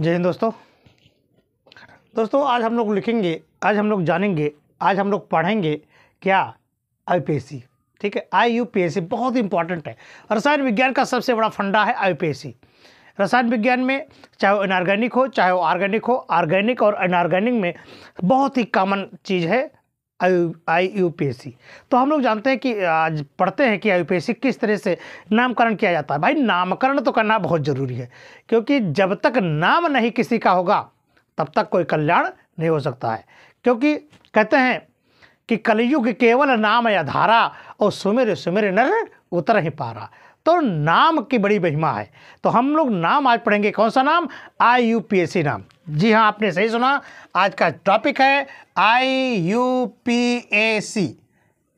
जय हिंद दोस्तों दोस्तों आज हम लोग लिखेंगे आज हम लोग जानेंगे आज हम लोग पढ़ेंगे क्या आई ठीक है सी बहुत इंपॉर्टेंट है रसायन विज्ञान का सबसे बड़ा फंडा है सी रसायन विज्ञान में चाहे वो इनऑर्गेनिक हो चाहे वो ऑर्गेनिक हो ऑर्गेनिक और अनऑर्गेनिक में बहुत ही कॉमन चीज़ है I I U P S C तो हम लोग जानते हैं कि आज पढ़ते हैं कि I U P S C किस तरह से नामकरण किया जाता है भाई नामकरण तो करना बहुत ज़रूरी है क्योंकि जब तक नाम नहीं किसी का होगा तब तक कोई कल्याण नहीं हो सकता है क्योंकि कहते हैं कि कलयुग केवल नाम या धारा और सुमेर सुमेर नर उतर ही पा रहा तो नाम की बड़ी महिमा है तो हम लोग नाम आज पढ़ेंगे कौन सा नाम I U P S C नाम जी हाँ आपने सही सुना आज का टॉपिक है आई यू पी ए सी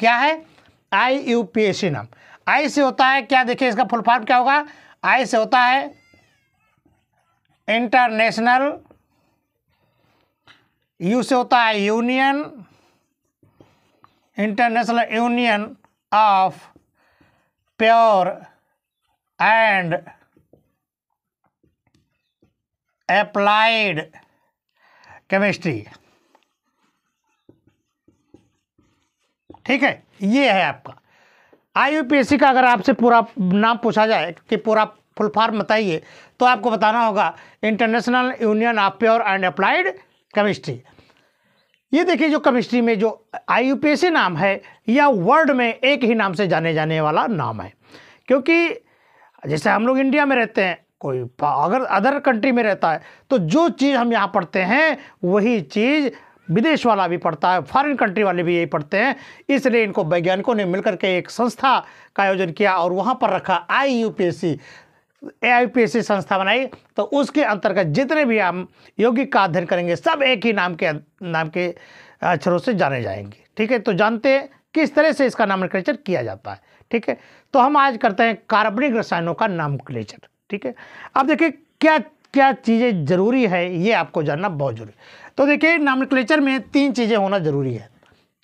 क्या है आई यू पी सी नाम आई से होता है क्या देखिए इसका फुल फॉर्म क्या होगा आई से होता है इंटरनेशनल यू से होता है union international union of pure and applied chemistry ठीक है ये है आपका सी का अगर आपसे पूरा नाम पूछा जाए कि पूरा फुल फॉर्म बताइए तो आपको बताना होगा international union of pure and applied chemistry ये देखिए जो केमिस्ट्री में जो आई नाम है या वर्ल्ड में एक ही नाम से जाने जाने वाला नाम है क्योंकि जैसे हम लोग इंडिया में रहते हैं कोई अगर अदर कंट्री में रहता है तो जो चीज़ हम यहाँ पढ़ते हैं वही चीज़ विदेश वाला भी पढ़ता है फॉरेन कंट्री वाले भी यही पढ़ते हैं इसलिए इनको वैज्ञानिकों ने मिलकर के एक संस्था का आयोजन किया और वहाँ पर रखा आई यू एआईपीएससी संस्था बनाई तो उसके अंतर्गत जितने भी हम यौगिक का अध्ययन करेंगे सब एक ही नाम के नाम के अक्षरों से जाने जाएंगे ठीक है तो जानते हैं किस तरह से इसका नाम किया जाता है ठीक है तो हम आज करते हैं कार्बनिक रसायनों का नाम क्लेचर ठीक है अब देखिए क्या क्या चीज़ें ज़रूरी है ये आपको जानना बहुत जरूरी तो देखिए नाम क्लेचर में तीन चीज़ें होना ज़रूरी है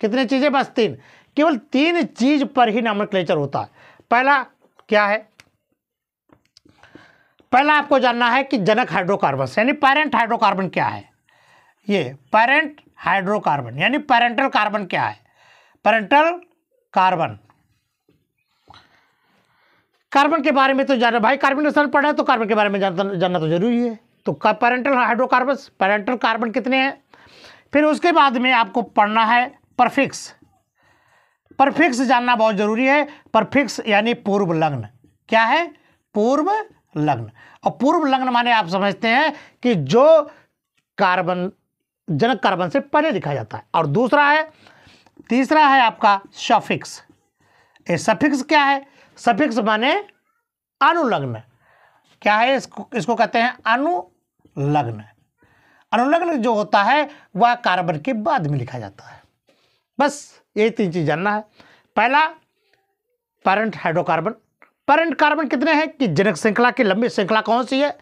कितने चीज़ें बस तीन केवल तीन चीज़ पर ही नाम क्लेचर होता है पहला क्या है पहला आपको जानना है कि जनक हाइड्रोकार्बन यानी पैरेंट हाइड्रोकार्बन क्या है ये पैरेंट हाइड्रोकार्बन यानी पैरेंटल कार्बन क्या है पैरेंटल कार्बन कार्बन के बारे में तो जाना भाई कार्बन के पढ़ा है तो कार्बन के बारे में जानना तो जरूरी है तो पैरेंटल हाइड्रोकार्बन पैरेंटल कार्बन कितने हैं फिर उसके बाद में आपको पढ़ना है परफिक्स परफिक्स जानना बहुत जरूरी है परफिक्स यानी पूर्व लग्न क्या है पूर्व लग्न और पूर्व लग्न माने आप समझते हैं कि जो कार्बन जनक कार्बन से पहले लिखा जाता है और दूसरा है तीसरा है आपका सफिक्स ये सफिक्स क्या है सफिक्स माने अनुलग्न क्या है इसको इसको कहते हैं अनुलग्न अनुलग्न जो होता है वह कार्बन के बाद में लिखा जाता है बस यही तीन चीज़ जानना है पहला पेरेंट हाइड्रोकार्बन पेरेंट कार्बन कितने हैं कि जनक श्रृंखला की लंबी श्रृंखला कौन सी है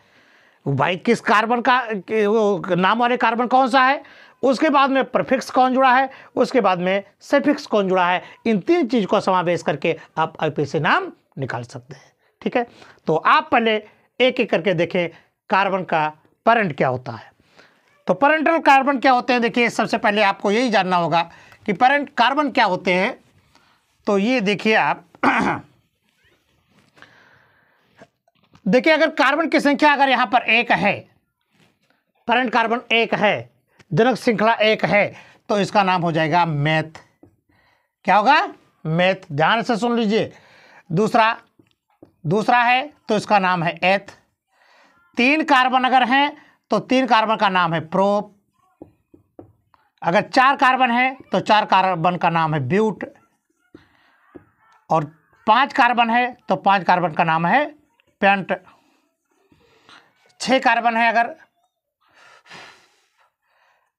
भाई किस कार्बन का नाम वाले कार्बन कौन सा है उसके बाद में परफिक्स कौन जुड़ा है उसके बाद में सेफिक्स कौन जुड़ा है इन तीन चीज़ को समावेश करके आप आई से नाम निकाल सकते हैं ठीक है तो आप पहले एक एक करके देखें कार्बन का परंट क्या होता है तो परंटल कार्बन क्या होते हैं देखिए सबसे पहले आपको यही जानना होगा कि परंट कार्बन क्या होते हैं तो ये देखिए आप देखिए अगर कार्बन की संख्या अगर यहां पर एक है परंट कार्बन एक है जनक श्रृंखला एक है तो इसका नाम हो जाएगा मैथ क्या होगा मैथ ध्यान से सुन लीजिए दूसरा दूसरा है तो इसका नाम है एथ तीन कार्बन अगर हैं तो तीन कार्बन का नाम है प्रोप अगर चार कार्बन है तो चार कार्बन का नाम है ब्यूट और पांच कार्बन है तो पांच कार्बन का नाम है पेंट छः कार्बन है अगर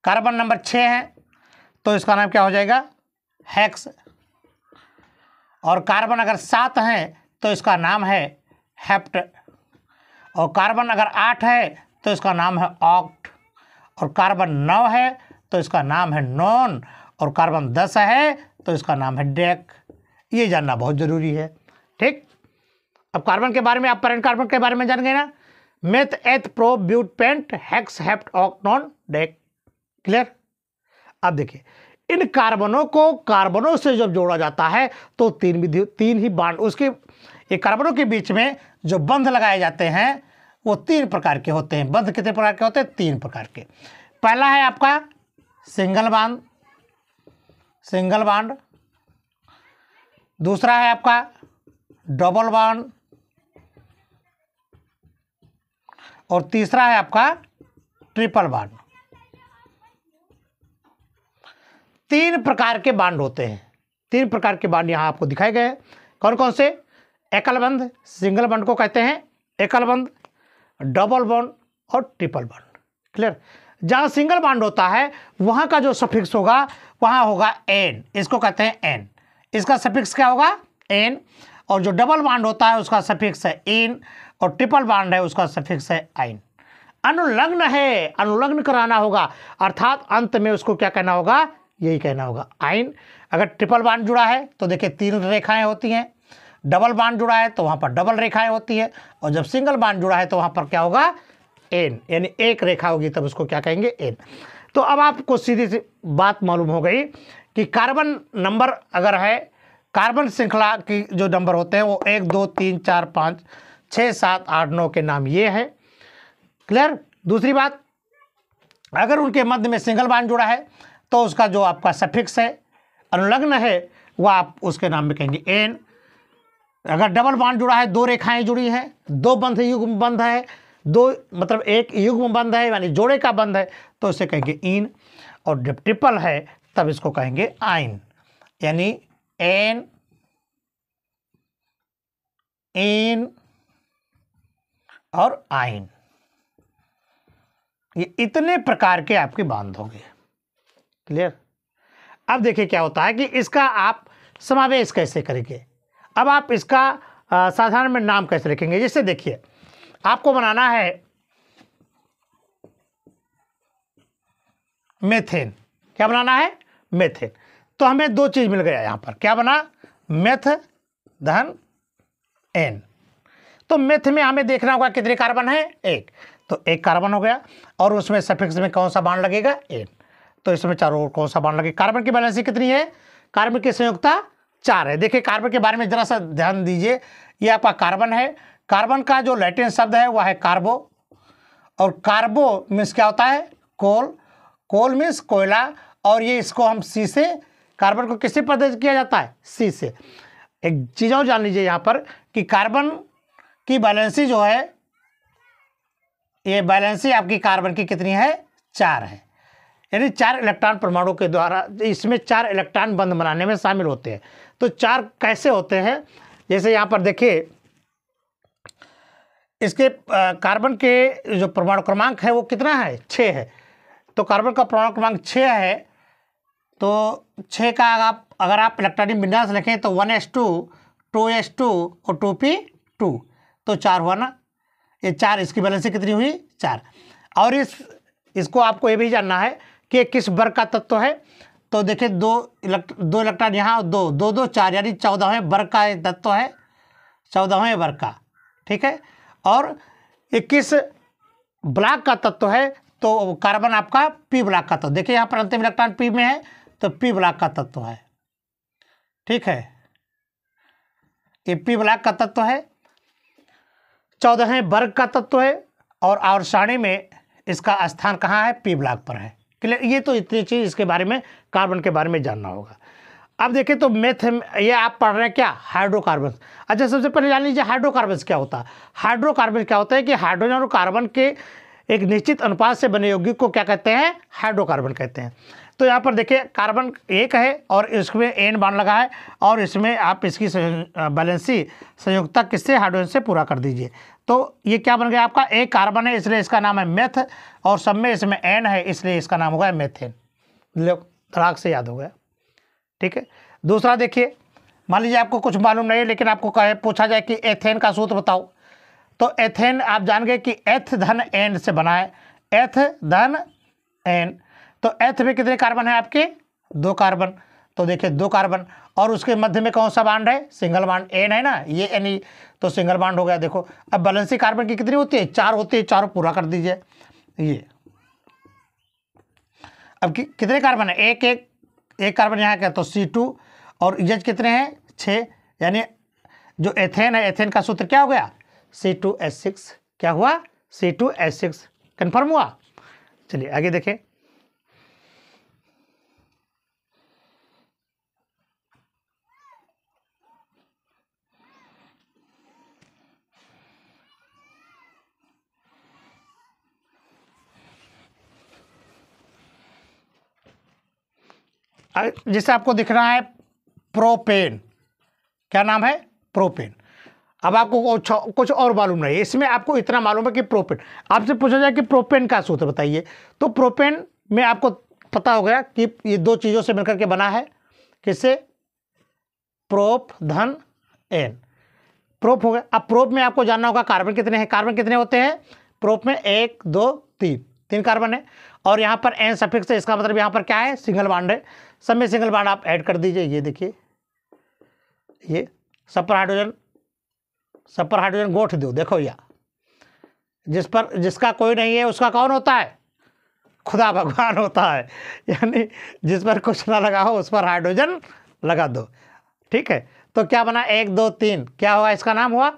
कार्बन नंबर छः है तो इसका नाम क्या हो जाएगा हैक्स और कार्बन अगर सात हैं तो इसका नाम है हेप्ट और कार्बन अगर आठ है तो इसका नाम है ऑक्ट और कार्बन नौ है तो इसका नाम है नॉन और कार्बन दस है तो इसका नाम है डेक ये जानना बहुत ज़रूरी है ठीक अब कार्बन के बारे में आप परेंट कार्बन के बारे में जान गए ना meth eth pro but pent hex hept oct non dec clear अब देखिए इन कार्बनों को कार्बनों से जब जोड़ा जाता है तो तीन विधि तीन ही बाड उसके ये कार्बनों के बीच में जो बंध लगाए जाते हैं वो तीन प्रकार के होते हैं बंध कितने प्रकार के होते हैं तीन प्रकार के पहला है आपका सिंगल बांध सिंगल बांड दूसरा है आपका डबल बांड और तीसरा है आपका ट्रिपल बांड तीन प्रकार के बांड होते हैं तीन प्रकार के बांड यहाँ आपको दिखाए गए हैं कौन कौन से एकल बंद सिंगल बंड को कहते हैं एकल बंद डबल बॉन्ड और ट्रिपल बॉन्ड क्लियर जहाँ सिंगल बांड होता है वहाँ का जो सफिक्स होगा वहाँ होगा एन इसको कहते हैं एन इसका सफिक्स क्या होगा एन और जो डबल बांड होता है उसका सफिक्स है एन और ट्रिपल बांड है उसका सफिक्स है आइन अनुलग्न है अनुलग्न कराना होगा अर्थात अंत में उसको क्या कहना होगा यही कहना होगा आइन अगर ट्रिपल बांड जुड़ा है तो देखिए तीन रेखाएं होती हैं डबल बांड जुड़ा है तो वहां पर डबल रेखाएं होती है और जब सिंगल बांड जुड़ा है तो वहां पर क्या होगा एन यानी एक रेखा होगी तब उसको क्या कहेंगे एन तो अब आपको सीधी सी बात मालूम हो गई कि कार्बन नंबर अगर है कार्बन श्रृंखला की जो नंबर होते हैं वो एक दो तीन चार पाँच छः सात आठ नौ के नाम ये हैं क्लियर दूसरी बात अगर उनके मध्य में सिंगल बांड जुड़ा है तो उसका जो आपका सफिक्स है अनुलग्न है वह आप उसके नाम में कहेंगे एन अगर डबल बांध जुड़ा है दो रेखाएं जुड़ी हैं दो बंध युग्म बंध है दो मतलब एक युग्म बंध है यानी जोड़े का बंध है तो इसे कहेंगे इन और जब ट्रिपल है तब इसको कहेंगे आइन यानी एन इन और आइन ये इतने प्रकार के आपके बांध होंगे क्लियर अब देखिए क्या होता है कि इसका आप समावेश कैसे करेंगे अब आप इसका साधारण में नाम कैसे लिखेंगे जैसे देखिए आपको बनाना है मेथेन क्या बनाना है मेथेन तो हमें दो चीज़ मिल गया यहाँ पर क्या बना मेथ धन एन तो मेथ में हमें देखना होगा कितने कार्बन है एक तो एक कार्बन हो गया और उसमें सफिक्स में कौन सा बाण लगेगा एन तो इसमें चारों ओर कौन सा बांड लगे कार्बन की बैलेंसी कितनी है कार्बन की संयुक्ता चार है देखिए कार्बन के बारे में जरा सा ध्यान दीजिए ये आपका कार्बन है कार्बन का जो लैटिन शब्द है वह है कार्बो और कार्बो मीन्स क्या होता है कोल कोल मीन्स कोयला और ये इसको हम सी से कार्बन को किससे प्रदर्शित किया जाता है सी से एक चीज़ और जान लीजिए यहाँ पर कि कार्बन की बैलेंसी जो है ये बैलेंसी आपकी कार्बन की कितनी है चार है यानी चार इलेक्ट्रॉन परमाणु के द्वारा इसमें चार इलेक्ट्रॉन बंद बनाने में शामिल होते हैं तो चार कैसे होते हैं जैसे यहाँ पर देखिए इसके कार्बन के जो परमाणु क्रमांक है वो कितना है छः है तो कार्बन का परमाणु क्रमांक छः है तो छः का आप अगर आप इलेक्ट्रॉनिक विन्यास लिखें तो one s two two s two और टू पी टू तो चार हुआ ना ये चार इसकी बैलेंसी कितनी हुई चार और इस इसको आपको ये भी जानना है कि किस वर्ग का तत्व है तो देखिए दो इलेक्ट दो इलेक्ट्रॉन यहाँ दो दो दो चार यानी चौदहवें वर्ग का तत्व है चौदहवें वर्ग का ठीक है और इक्कीस ब्लॉक का तत्व है तो कार्बन आपका पी ब्लॉक का तत्व देखिए यहाँ पर अंतिम इलेक्ट्रॉन पी में है तो पी ब्लॉक का तत्व है ठीक है ये पी ब्लॉक का तत्व है चौदहवें वर्ग का तत्व है और आवर्षाणी में इसका स्थान कहाँ है पी ब्लॉक पर है क्लियर ये तो इतनी चीज़ इसके बारे में कार्बन के बारे में जानना होगा अब देखें तो मेथ ये आप पढ़ रहे हैं क्या हाइड्रोकार्बन अच्छा सबसे पहले जान लीजिए हाइड्रोकार्बन क्या होता है हाइड्रोकार्बन क्या होता है कि हाइड्रोजन और कार्बन के एक निश्चित अनुपात से बने यौगिक को क्या कहते हैं हाइड्रोकार्बन कहते हैं तो यहाँ पर देखिए कार्बन एक है और इसमें एन बांध लगा है और इसमें आप इसकी बैलेंसी संयुक्तता किससे हाइड्रोजन से पूरा कर दीजिए तो ये क्या बन गया आपका एक कार्बन है इसलिए इसका नाम है मेथ और सब में इसमें एन है इसलिए इसका नाम होगा मेथेन लोग तलाक से याद हो गया ठीक है दूसरा देखिए मान लीजिए आपको कुछ मालूम नहीं है लेकिन आपको कहे पूछा जाए कि एथेन का सूत्र बताओ तो एथेन आप जान गए कि एथ धन एन से बना है एथ धन एन तो एथ में कितने कार्बन है आपके दो कार्बन तो देखिए दो कार्बन और उसके मध्य में कौन सा बांड है सिंगल बांड एन है ना ये एन ई e. तो सिंगल बांड हो गया देखो अब बैलेंसी कार्बन की कितनी होती है चार होती है चारों पूरा कर दीजिए ये अब कि, कितने कार्बन है एक एक एक कार्बन यहाँ का तो सी टू और इजेज कितने हैं छः यानी जो एथेन है एथेन का सूत्र क्या हो गया सी टू एस सिक्स क्या हुआ C two S six confirm हुआ चलिए आगे देखें जैसे आपको दिख रहा है प्रोपेन क्या नाम है प्रोपेन अब आपको कुछ और मालूम नहीं है इसमें आपको इतना मालूम है कि प्रोपेन आपसे पूछा जाए कि प्रोपेन का सूत्र बताइए तो प्रोपेन में आपको पता हो गया कि ये दो चीज़ों से मिलकर के बना है किससे प्रोप धन एन प्रोप हो गया अब प्रोप में आपको जानना होगा कार्बन कितने हैं कार्बन कितने होते हैं प्रोप में एक दो तीन तीन कार्बन है और यहाँ पर एन सफिक्स है इसका मतलब यहाँ पर क्या है सिंगल बाउंड है सब में सिंगल बाड आप ऐड कर दीजिए ये देखिए ये सब पर हाइड्रोजन सब पर हाइड्रोजन गोठ दो देखो या जिस पर जिसका कोई नहीं है उसका कौन होता है खुदा भगवान होता है यानी जिस पर कुछ ना लगा हो उस पर हाइड्रोजन लगा दो ठीक है तो क्या बना एक दो तीन क्या हुआ इसका नाम हुआ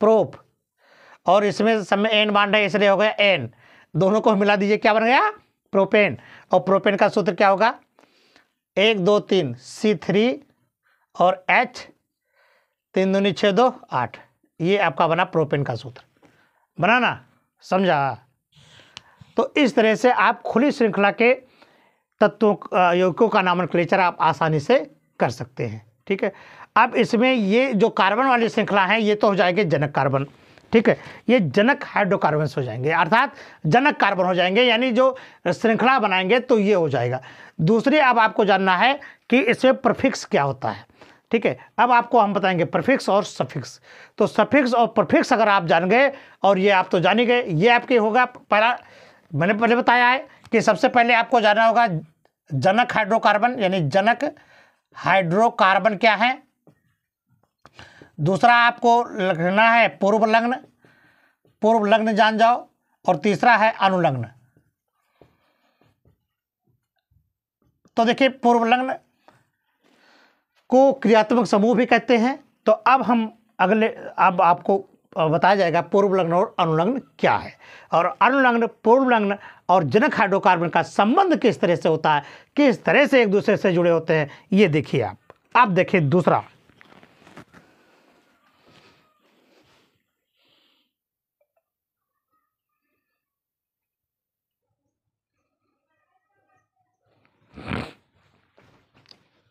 प्रोप और इसमें सब में एन बांड है इसलिए हो गया एन दोनों को मिला दीजिए क्या बन गया प्रोपेन और प्रोपेन का सूत्र क्या होगा एक दो तीन सी थ्री और एच तीन दो नीचे दो आठ ये आपका बना प्रोपेन का सूत्र बना ना समझा तो इस तरह से आप खुली श्रृंखला के तत्वों यौगिकों का नामन क्लेचर आप आसानी से कर सकते हैं ठीक है अब इसमें ये जो कार्बन वाली श्रृंखला है ये तो हो जाएगी जनक कार्बन ठीक है ये जनक हाइड्रोकार्बन हो जाएंगे अर्थात जनक कार्बन हो जाएंगे यानी जो श्रृंखला बनाएंगे तो ये हो जाएगा दूसरी अब आपको जानना है कि इसमें प्रफिक्स क्या होता है ठीक है अब आपको हम बताएंगे प्रफिक्स और सफिक्स तो सफिक्स और प्रफिक्स अगर आप जान गए और ये आप तो जान ही गए ये आपके होगा पहला मैंने पहले बताया है कि सबसे पहले आपको जानना होगा जनक हाइड्रोकार्बन यानी जनक हाइड्रोकार्बन क्या है दूसरा आपको लगना है पूर्व लग्न पूर्व लग्न जान जाओ और तीसरा है अनुलग्न तो देखिए पूर्व लग्न को क्रियात्मक समूह भी कहते हैं तो अब हम अगले अब आपको बताया जाएगा पूर्व लग्न और अनुलग्न क्या है और अनुलग्न पूर्व लग्न और जनक हाइड्रोकार्बन का संबंध किस तरह से होता है किस तरह से एक दूसरे से जुड़े होते हैं ये देखिए आप अब देखिए दूसरा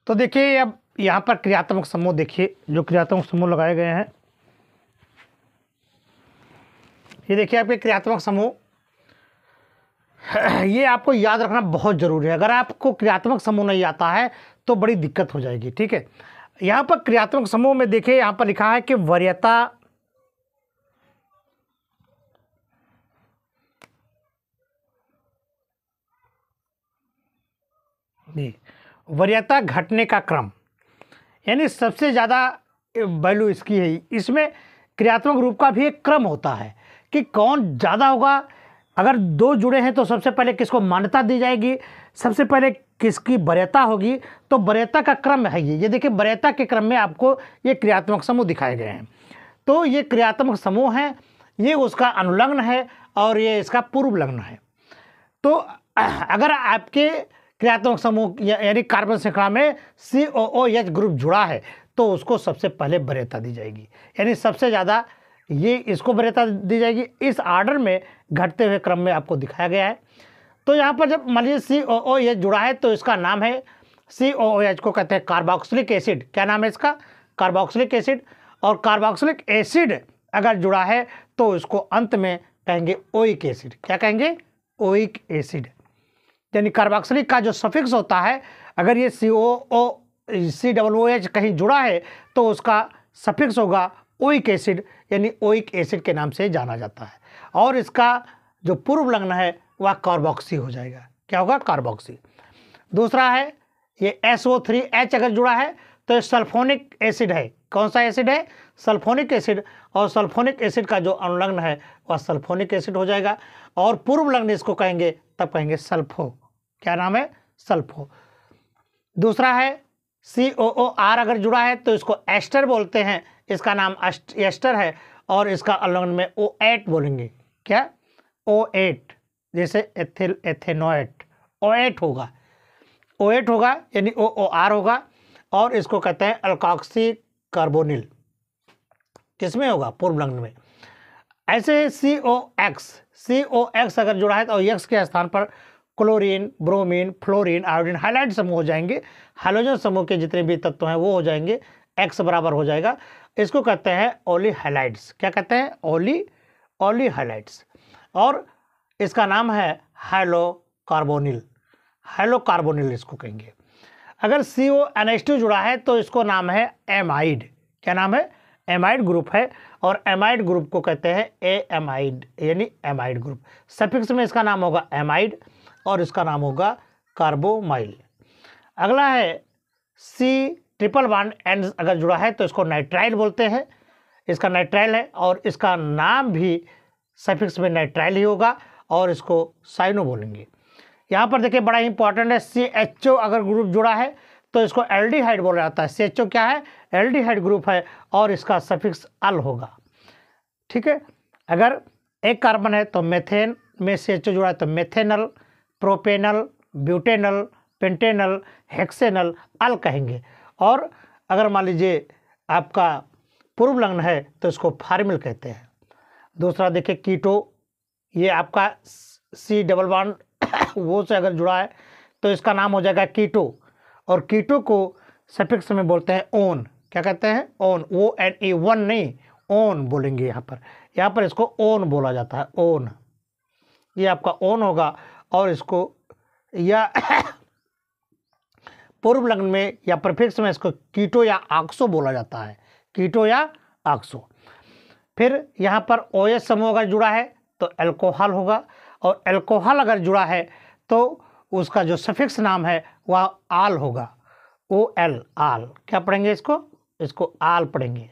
तो देखिए अब यहाँ पर क्रियात्मक समूह देखिए जो क्रियात्मक समूह लगाए गए हैं ये देखिए आपके क्रियात्मक समूह ये आपको याद रखना बहुत ज़रूरी है अगर आपको क्रियात्मक समूह नहीं आता है तो बड़ी दिक्कत हो जाएगी ठीक है यहाँ पर क्रियात्मक समूह में देखिए यहाँ पर लिखा है कि वरीयता जी वरीयता घटने का क्रम यानी सबसे ज़्यादा वैल्यू इसकी है इसमें क्रियात्मक रूप का भी एक क्रम होता है कि कौन ज़्यादा होगा अगर दो जुड़े हैं तो सबसे पहले किसको मान्यता दी जाएगी सबसे पहले किसकी वरीयता होगी तो वरीयता का क्रम है ये ये देखिए वरीयता के क्रम में आपको ये क्रियात्मक समूह दिखाए गए हैं तो ये क्रियात्मक समूह हैं ये उसका अनुलग्न है और ये इसका पूर्व लग्न है तो अगर आपके क्रियात्मक समूह यानी कार्बन श्रृंखला में सी ओ ओ एच ग्रुप जुड़ा है तो उसको सबसे पहले वरीयता दी जाएगी यानी सबसे ज़्यादा ये इसको वरीयता दी जाएगी इस आर्डर में घटते हुए क्रम में आपको दिखाया गया है तो यहाँ पर जब मान लीजिए सी ओ ओ एच जुड़ा है तो इसका नाम है सी ओ ओ एच को कहते हैं कार्बोक्सिलिक एसिड क्या नाम है इसका कार्बोक्सिलिक एसिड और कार्बोक्सिलिक एसिड अगर जुड़ा है तो इसको अंत में कहेंगे ओइक एसिड क्या कहेंगे ओइक एसिड यानी कार्बोक्सिलिक का जो सफिक्स होता है अगर ये सी ओ ओ सी डबल ओ एच कहीं जुड़ा है तो उसका सफिक्स होगा ओइक एसिड यानी ओइक एसिड के नाम से जाना जाता है और इसका जो पूर्व लग्न है वह कार्बोक्सी हो जाएगा क्या होगा कार्बोक्सी दूसरा है ये एस ओ थ्री एच अगर जुड़ा है तो ये सल्फोनिक एसिड है कौन सा एसिड है सल्फोनिक एसिड और सल्फोनिक एसिड का जो अनुलग्न है वह सल्फोनिक एसिड हो जाएगा और पूर्व लग्न इसको कहेंगे तब कहेंगे सल्फो क्या नाम है सल्फो दूसरा है सी ओ ओ आर अगर जुड़ा है तो इसको एस्टर बोलते हैं इसका नाम एस्टर है और इसका अलग में ओ एट बोलेंगे क्या ओ एट जैसे एथिल एथेनोएट ओ एट होगा ओ एट होगा यानी ओ ओ आर होगा और इसको कहते हैं अल्कॉक्सी कार्बोनिल किसमें होगा पूर्व लग्न में ऐसे सी ओ एक्स सी ओ एक्स अगर जुड़ा है तो यक्स के स्थान पर chlorine bromine fluorine iodine halide समूह हो जाएंगे हाइलोजन समूह के जितने भी तत्व हैं वो हो जाएंगे एक्स बराबर हो जाएगा इसको कहते हैं ओली हाइलाइट्स क्या कहते हैं ओली ओली हाइलाइट्स और इसका नाम है हाइलो कार्बोनिल हाइलो कार्बोनिल इसको कहेंगे अगर C O N H two जुड़ा है तो इसको नाम है एमाइड क्या नाम है एमाइड ग्रुप है और एमाइड ग्रुप को कहते हैं ए एमाइड यानी एमाइड ग्रुप सफिक्स में इसका नाम होगा एमाइड और इसका नाम होगा कार्बोमाइल अगला है सी ट्रिपल वन एंड अगर जुड़ा है तो इसको नाइट्राइल बोलते हैं इसका नाइट्राइल है और इसका नाम भी सफिक्स में नाइट्राइल ही होगा और इसको साइनो बोलेंगे यहाँ पर देखिए बड़ा इंपॉर्टेंट है सी एच ओ अगर ग्रुप जुड़ा है तो इसको एल डी हाइड बोला जाता है सी एच ओ क्या है एल डी हाइड ग्रुप है और इसका सफिक्स अल होगा ठीक है अगर एक कार्बन है तो मेथेन में सी एच ओ जुड़ा है तो methanal propanal butanal pentanal hexanal al कहेंगे और अगर मान लीजिए आपका पूर्व लग्न है तो इसको फार्मिल कहते हैं दूसरा देखिए कीटो ये आपका सी डबल वन वो से अगर जुड़ा है तो इसका नाम हो जाएगा कीटो और कीटो को सफिक्स में बोलते हैं ओन क्या कहते हैं one O N E one नहीं ओन बोलेंगे यहाँ पर यहाँ पर इसको ओन बोला जाता है ओन ये आपका ओन होगा और इसको या पूर्व लग्न में या प्रफिक्स में इसको कीटो या आक्सो बोला जाता है कीटो या आक्सो फिर यहाँ पर ओ एस समूह अगर जुड़ा है तो एल्कोहल होगा और एल्कोहल अगर जुड़ा है तो उसका जो सफिक्स नाम है वह आल होगा ओ एल आल क्या पढ़ेंगे इसको इसको आल पढ़ेंगे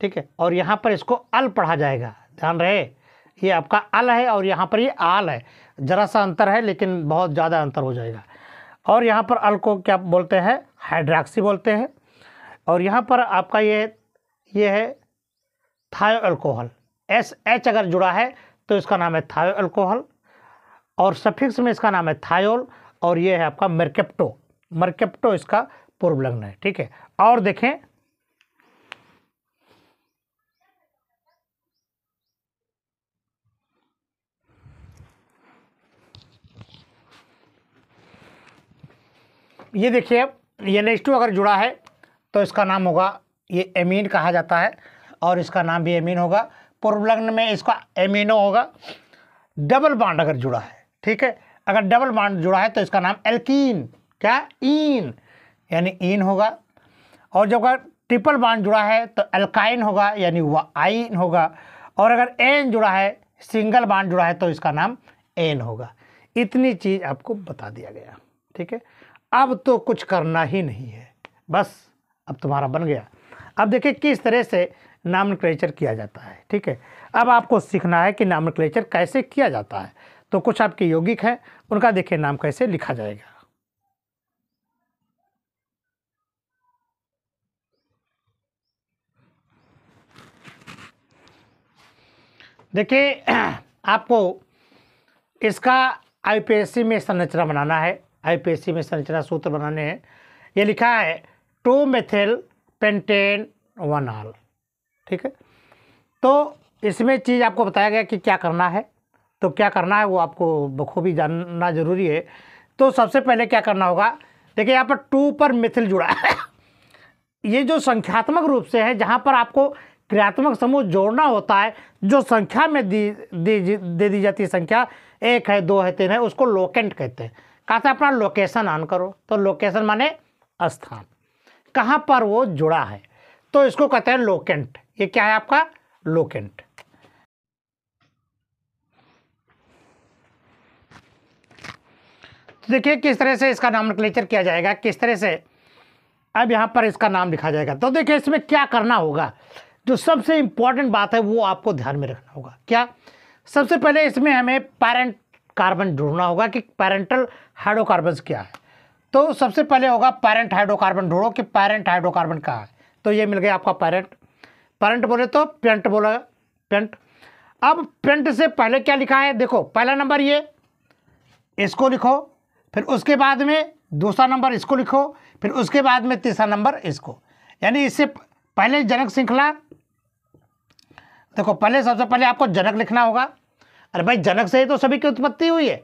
ठीक है और यहाँ पर इसको अल पढ़ा जाएगा ध्यान रहे ये आपका अल है और यहाँ पर ये आल है ज़रा सा अंतर है लेकिन बहुत ज़्यादा अंतर हो जाएगा और यहाँ पर अल को क्या बोलते हैं हाइड्राक्सी बोलते हैं और यहाँ पर आपका ये ये है थायो अल्कोहल एस एच अगर जुड़ा है तो इसका नाम है थायो अल्कोहल और सफिक्स में इसका नाम है थायोल और ये है आपका मरकेप्टो मरकेप्टो इसका पूर्व लग्न है ठीक है और देखें ये देखिए अब ये एन अगर जुड़ा है तो इसका नाम होगा ये एमीन कहा जाता है और इसका नाम भी एमीन होगा पूर्वलग्न में इसका एमिनो होगा डबल बाड अगर जुड़ा है ठीक है अगर डबल बांड जुड़ा है तो इसका नाम एल्कीन क्या ईन यानी ईन होगा और जब अगर ट्रिपल बांड जुड़ा है तो एल्काइन होगा यानी वह आइन होगा और अगर एन जुड़ा है सिंगल बाड जुड़ा है तो इसका नाम एन होगा इतनी चीज़ आपको बता दिया गया ठीक है अब तो कुछ करना ही नहीं है बस अब तुम्हारा बन गया अब देखिए किस तरह से नाम क्लेचर किया जाता है ठीक है अब आपको सीखना है कि नाम क्लेचर कैसे किया जाता है तो कुछ आपके यौगिक हैं उनका देखिए नाम कैसे लिखा जाएगा देखिए आपको इसका आईपीएससी में संरचना बनाना है आईपीएससी में संरचना सूत्र बनाने हैं ये लिखा है two methyl pentane one ol ठीक है तो इसमें चीज़ आपको बताया गया कि क्या करना है तो क्या करना है वो आपको बखूबी जानना जरूरी है तो सबसे पहले क्या करना होगा देखिए यहाँ पर टू पर मिथिल जुड़ा है ये जो संख्यात्मक रूप से है जहाँ पर आपको क्रियात्मक समूह जोड़ना होता है जो संख्या में दी दी दे दी जाती है संख्या एक है दो है तीन है उसको लोकेंट कहते हैं कहा था अपना लोकेशन ऑन करो तो लोकेशन माने स्थान कहाँ पर वो जुड़ा है तो इसको कहते हैं लोकेंट ये क्या है आपका लोकेंट तो देखिए किस तरह से इसका नाम क्लेचर किया जाएगा किस तरह से अब यहाँ पर इसका नाम लिखा जाएगा तो देखिए इसमें क्या करना होगा जो सबसे इम्पॉर्टेंट बात है वो आपको ध्यान में रखना होगा क्या सबसे पहले इसमें हमें पेरेंट कार्बन ढूंढना होगा कि पैरेंटल हाइड्रोकार्बन क्या है तो सबसे पहले होगा पैरेंट हाइड्रोकार्बन ढूंढो कि पैरेंट हाइड्रोकार्बन कहाँ है तो ये मिल गया आपका पैरेंट पैरेंट बोले तो पेंट बोला पेंट अब पेंट से पहले क्या लिखा है देखो पहला नंबर ये इसको लिखो फिर उसके बाद में दूसरा नंबर इसको लिखो फिर उसके बाद में तीसरा नंबर इसको यानी इससे पहले जनक श्रृंखला देखो पहले सबसे पहले आपको जनक लिखना होगा अरे भाई जनक से ही तो सभी की उत्पत्ति हुई है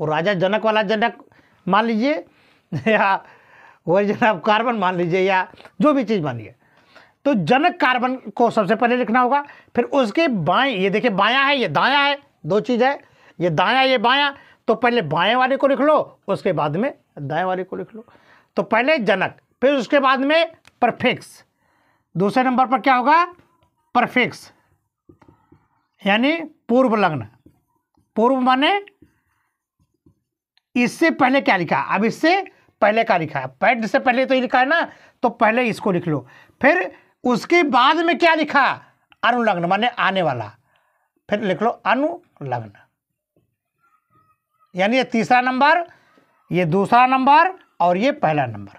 और राजा जनक वाला जनक मान लीजिए या वही जनाब कार्बन मान लीजिए या जो भी चीज़ मानिए तो जनक कार्बन को सबसे पहले लिखना होगा फिर उसके बाएं ये देखिए बायां है ये दायां है दो चीज़ है ये दायां ये बायां तो पहले बाएं वाले को लिख लो उसके बाद में दाएं वाले को लिख लो तो पहले जनक फिर उसके बाद में परफिक्स दूसरे नंबर पर क्या होगा परफिक्स यानी पूर्व लग्न पूर्व माने इससे पहले क्या लिखा अब इससे पहले का लिखा है पैड से पहले तो ही लिखा है ना तो पहले इसको लिख लो फिर उसके बाद में क्या लिखा अनुलग्न माने आने वाला फिर लिख लो अनुलग्न यानी ये तीसरा नंबर ये दूसरा नंबर और ये पहला नंबर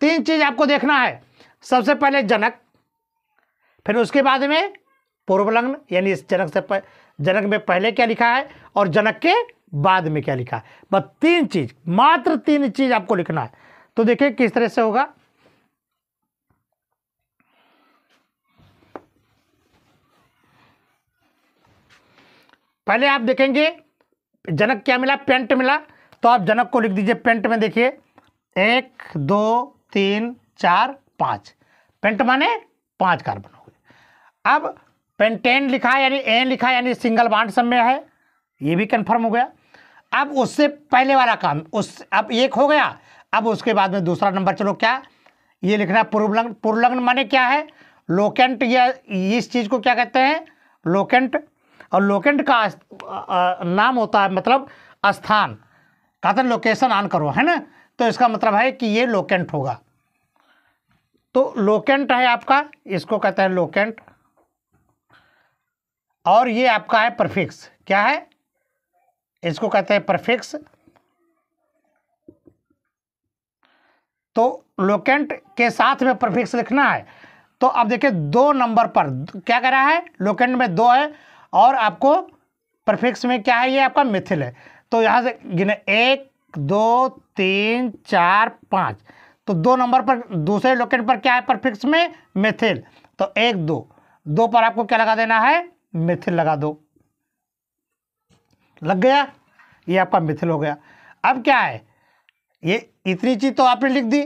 तीन चीज आपको देखना है सबसे पहले जनक फिर उसके बाद में पूर्व लग्न यानी इस जनक से प, जनक में पहले क्या लिखा है और जनक के बाद में क्या लिखा है बस तीन चीज मात्र तीन चीज आपको लिखना है तो देखिए किस तरह से होगा पहले आप देखेंगे जनक क्या मिला पेंट मिला तो आप जनक को लिख दीजिए पेंट में देखिए एक दो तीन चार पांच पेंट माने पांच कार्बन हो गए अब पेंटेन लिखा है यानी एन लिखा है यानी सिंगल बाड सब में है ये भी कन्फर्म हो गया अब उससे पहले वाला काम उस अब एक हो गया अब उसके बाद में दूसरा नंबर चलो क्या ये लिखना है पूर्वलग्न माने क्या है लोकेंट या इस चीज़ को क्या कहते हैं लोकेंट और लोकेंट का नाम होता है मतलब स्थान कहते हैं लोकेशन ऑन करो है ना तो इसका मतलब है कि ये लोकेंट होगा तो लोकेंट है आपका इसको कहते हैं लोकेंट और ये आपका है परफिक्स क्या है इसको कहते हैं परफिक्स तो लोकेंट के साथ में परफिक्स लिखना है तो अब देखिए दो नंबर पर क्या कह रहा है लोकेंट में दो है और आपको परफिक्स में क्या है ये आपका मिथिल है तो यहाँ से गिने एक दो तीन चार पाँच तो दो नंबर पर दूसरे लोकेंट पर क्या है परफिक्स में मिथिल तो एक दो दो पर आपको क्या लगा देना है मिथिल लगा दो लग गया ये आपका मिथिल हो गया अब क्या है ये इतनी चीज़ तो आपने लिख दी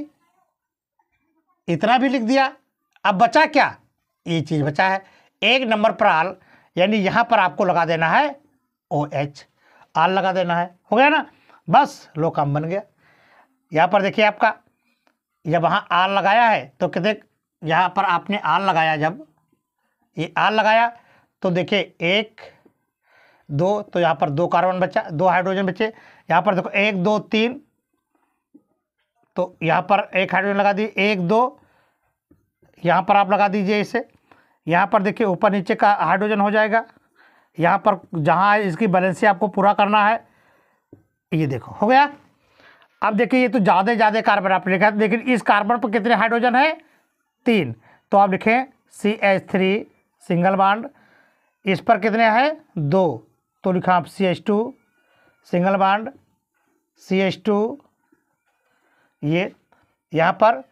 इतना भी लिख दिया अब बचा क्या ये चीज़ बचा है एक नंबर पर आल यानी यहाँ पर आपको लगा देना है ओ एच आल लगा देना है हो गया ना बस लो काम बन गया यहाँ पर देखिए आपका जब वहाँ आल लगाया है तो कहते यहाँ पर आपने आल लगाया जब ये आल लगाया तो देखिए एक दो तो यहाँ पर दो कार्बन बचा दो हाइड्रोजन बचे यहाँ पर देखो एक दो तीन तो यहाँ पर एक हाइड्रोजन लगा दी एक दो यहाँ पर आप लगा दीजिए इसे यहाँ पर देखिए ऊपर नीचे का हाइड्रोजन हो जाएगा यहाँ पर जहाँ इसकी बैलेंसी आपको पूरा करना है ये देखो हो गया अब देखिए ये तो ज़्यादा ज़्यादा कार्बन आपने लिखा लेकिन इस कार्बन पर कितने हाइड्रोजन है तीन तो आप लिखें सी एच थ्री सिंगल बाड इस पर कितने हैं दो तो लिखा आप सी एच टू सिंगल बाड सी एच टू ये यहाँ पर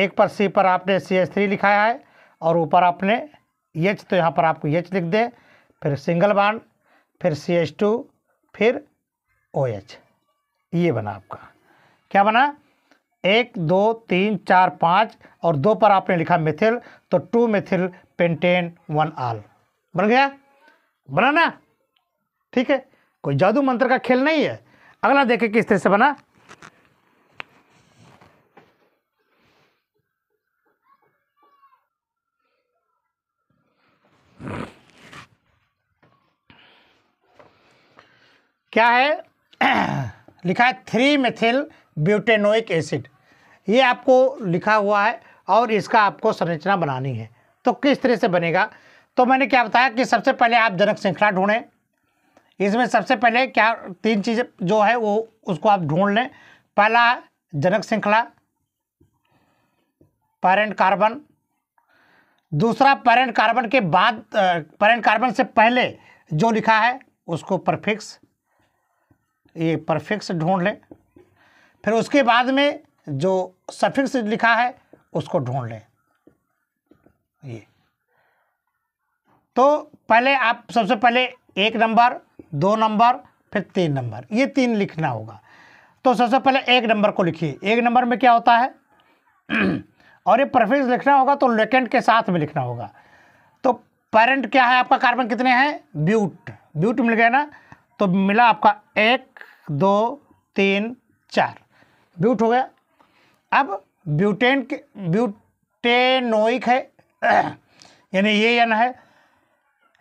एक पर सी पर आपने सी एच थ्री लिखा है और ऊपर आपने एच तो यहाँ पर आपको एच लिख दें फिर सिंगल बाड फिर सी एच टू फिर ओ एच ये बना आपका क्या बना एक दो तीन चार पाँच और दो पर आपने लिखा मिथिल तो two methyl pentane one ol बन गया बनाना ठीक है कोई जादू मंत्र का खेल नहीं है अगला देखे किस तरह से बना क्या है लिखा है थ्री मेथिल ब्यूटेनोइक एसिड ये आपको लिखा हुआ है और इसका आपको संरचना बनानी है तो किस तरह से बनेगा तो मैंने क्या बताया कि सबसे पहले आप जनक श्रृंखला ढूंढें इसमें सबसे पहले क्या तीन चीज़ें जो है वो उसको आप ढूंढ लें पहला जनक श्रृंखला पैरेंट कार्बन दूसरा पैरेंट कार्बन के बाद पैरेंट कार्बन से पहले जो लिखा है उसको परफिक्स ये परफिक्स ढूंढ लें फिर उसके बाद में जो सफिक्स लिखा है उसको ढूंढ लें ये तो पहले आप सबसे पहले एक नंबर दो नंबर फिर तीन नंबर ये तीन लिखना होगा तो सबसे पहले एक नंबर को लिखिए एक नंबर में क्या होता है और ये परफिक्स लिखना होगा तो लेकेंट के साथ में लिखना होगा तो पेरेंट क्या है आपका कार्बन कितने हैं ब्यूट ब्यूट मिल गया ना तो मिला आपका एक दो तीन चार ब्यूट हो गया अब ब्यूटेन के ब्यूटेनोइक है यानी ये यन है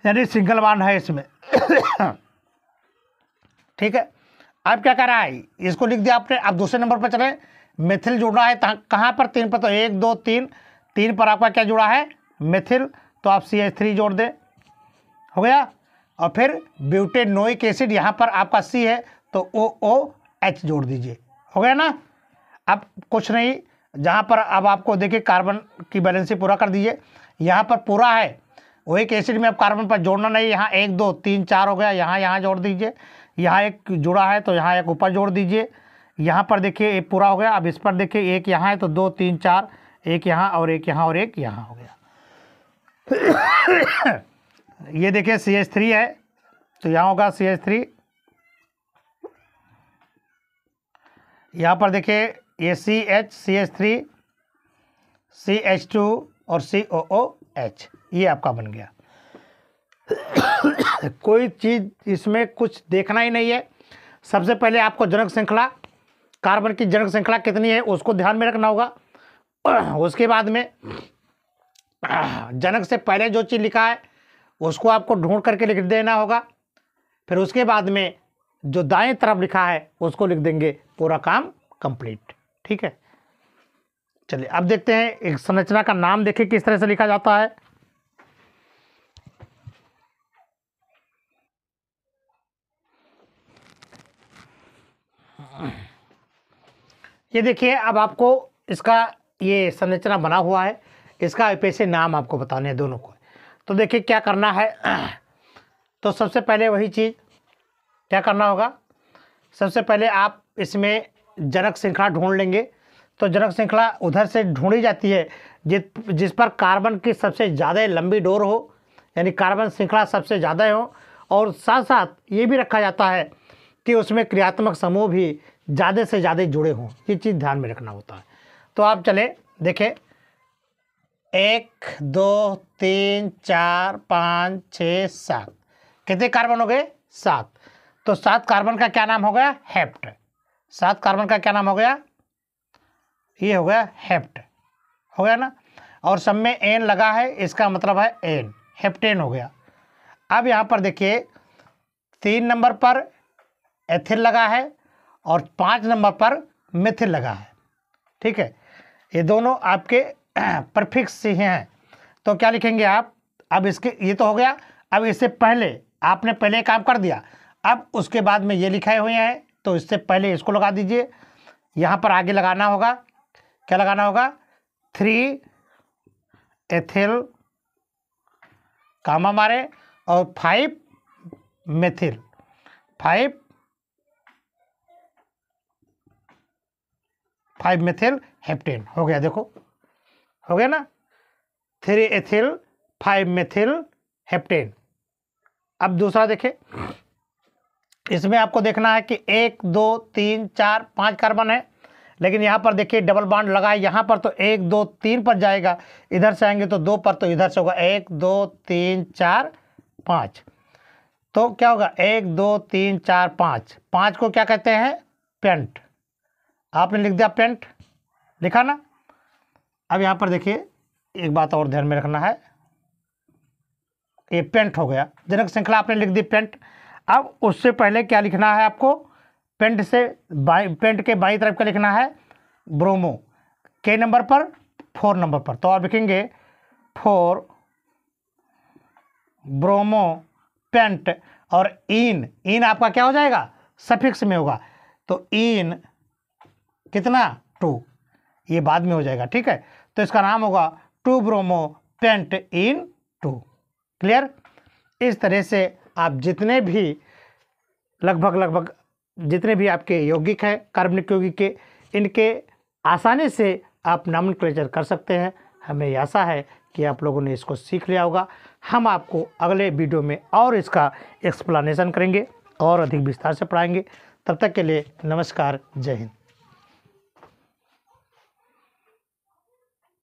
यानी सिंगल वन है इसमें ठीक है अब क्या कर रहा है इसको लिख दिया आपने अब दूसरे नंबर पर चले मिथिल जुड़ा है कहाँ पर तीन पर तो एक दो तीन तीन पर आपका क्या जुड़ा है मिथिल तो आप सी एच थ्री जोड़ दें हो गया और फिर नोइक एसिड यहाँ पर आपका सी है तो ओ ओ एच जोड़ दीजिए हो गया ना अब कुछ नहीं जहाँ पर अब आपको देखिए कार्बन की बैलेंसी पूरा कर दीजिए यहाँ पर पूरा है वही एसिड में अब कार्बन पर जोड़ना नहीं यहाँ एक दो तीन चार हो गया यहाँ यहाँ जोड़ दीजिए यहाँ एक जुड़ा है तो यहाँ एक ऊपर जोड़ दीजिए यहाँ पर देखिए एक पूरा हो गया अब इस पर देखिए एक यहाँ है तो दो तीन चार एक यहाँ और एक यहाँ और एक यहाँ हो गया ये देखिए सी एच थ्री है तो यहाँ होगा सी एच थ्री यहाँ पर देखिए ये C H C H three C H two और सी ओ ओ एच ये आपका बन गया कोई चीज़ इसमें कुछ देखना ही नहीं है सबसे पहले आपको जनक श्रृंखला कार्बन की जनक श्रृंखला कितनी है उसको ध्यान में रखना होगा उसके बाद में जनक से पहले जो चीज़ लिखा है उसको आपको ढूंढ करके लिख देना होगा फिर उसके बाद में जो दाएं तरफ लिखा है उसको लिख देंगे पूरा काम कंप्लीट ठीक है चलिए अब देखते हैं एक संरचना का नाम देखें किस तरह से लिखा जाता है ये देखिए अब आपको इसका ये संरचना बना हुआ है इसका पैसे नाम आपको बताने हैं दोनों को तो देखिए क्या करना है तो सबसे पहले वही चीज़ क्या करना होगा सबसे पहले आप इसमें जनक श्रृंखला ढूंढ लेंगे तो जनक श्रृंखला उधर से ढूंढी जाती है जिस जिस पर कार्बन की सबसे ज़्यादा लंबी डोर हो यानी कार्बन श्रृंखला सबसे ज़्यादा हो और साथ साथ ये भी रखा जाता है कि उसमें क्रियात्मक समूह भी ज़्यादा से ज़्यादा जुड़े हों ये चीज़ ध्यान में रखना होता है तो आप चले देखें एक दो तीन चार पाँच छः सात कितने कार्बन हो गए सात तो सात कार्बन का क्या नाम हो गया हेप्ट सात कार्बन का क्या नाम हो गया ये हो गया हेप्ट हो गया ना और सब में एन लगा है इसका मतलब है एन हेप्टेन हो गया अब यहाँ पर देखिए तीन नंबर पर एथिल लगा है और पाँच नंबर पर मिथिल लगा है ठीक है ये दोनों आपके परफिक्स से हैं तो क्या लिखेंगे आप अब इसके ये तो हो गया अब इससे पहले आपने पहले काम कर दिया अब उसके बाद में ये लिखे हुए हैं तो इससे पहले इसको लगा दीजिए यहाँ पर आगे लगाना होगा क्या लगाना होगा थ्री एथिल काम हमारे और five methyl five five methyl heptane हो गया देखो हो गया ना three ethyl five methyl heptane अब दूसरा देखे इसमें आपको देखना है कि एक दो तीन चार पांच कार्बन है लेकिन यहाँ पर देखिए डबल बाउंड लगाए यहाँ पर तो एक दो तीन पर जाएगा इधर से आएंगे तो दो पर तो इधर से होगा एक दो तीन चार पाँच तो क्या होगा एक दो तीन चार पाँच पाँच को क्या कहते हैं पेंट आपने लिख दिया पेंट लिखा ना अब यहाँ पर देखिए एक बात और ध्यान में रखना है ये पेंट हो गया जनक श्रृंखला आपने लिख दी पेंट अब उससे पहले क्या लिखना है आपको पेंट से बाई पेंट के बाई तरफ का लिखना है ब्रोमो के नंबर पर फोर नंबर पर तो आप लिखेंगे फोर ब्रोमो पेंट और इन इन आपका क्या हो जाएगा सफिक्स में होगा तो इन कितना टू ये बाद में हो जाएगा ठीक है तो इसका नाम होगा two bromo pentyne two clear इस तरह से आप जितने भी लगभग लगभग जितने भी आपके यौगिक हैं कार्बनिक यौगिक के इनके आसानी से आप क्लेचर कर सकते हैं हमें आशा है कि आप लोगों ने इसको सीख लिया होगा हम आपको अगले वीडियो में और इसका एक्सप्लानेशन करेंगे और अधिक विस्तार से पढ़ाएंगे तब तक के लिए नमस्कार जय हिंद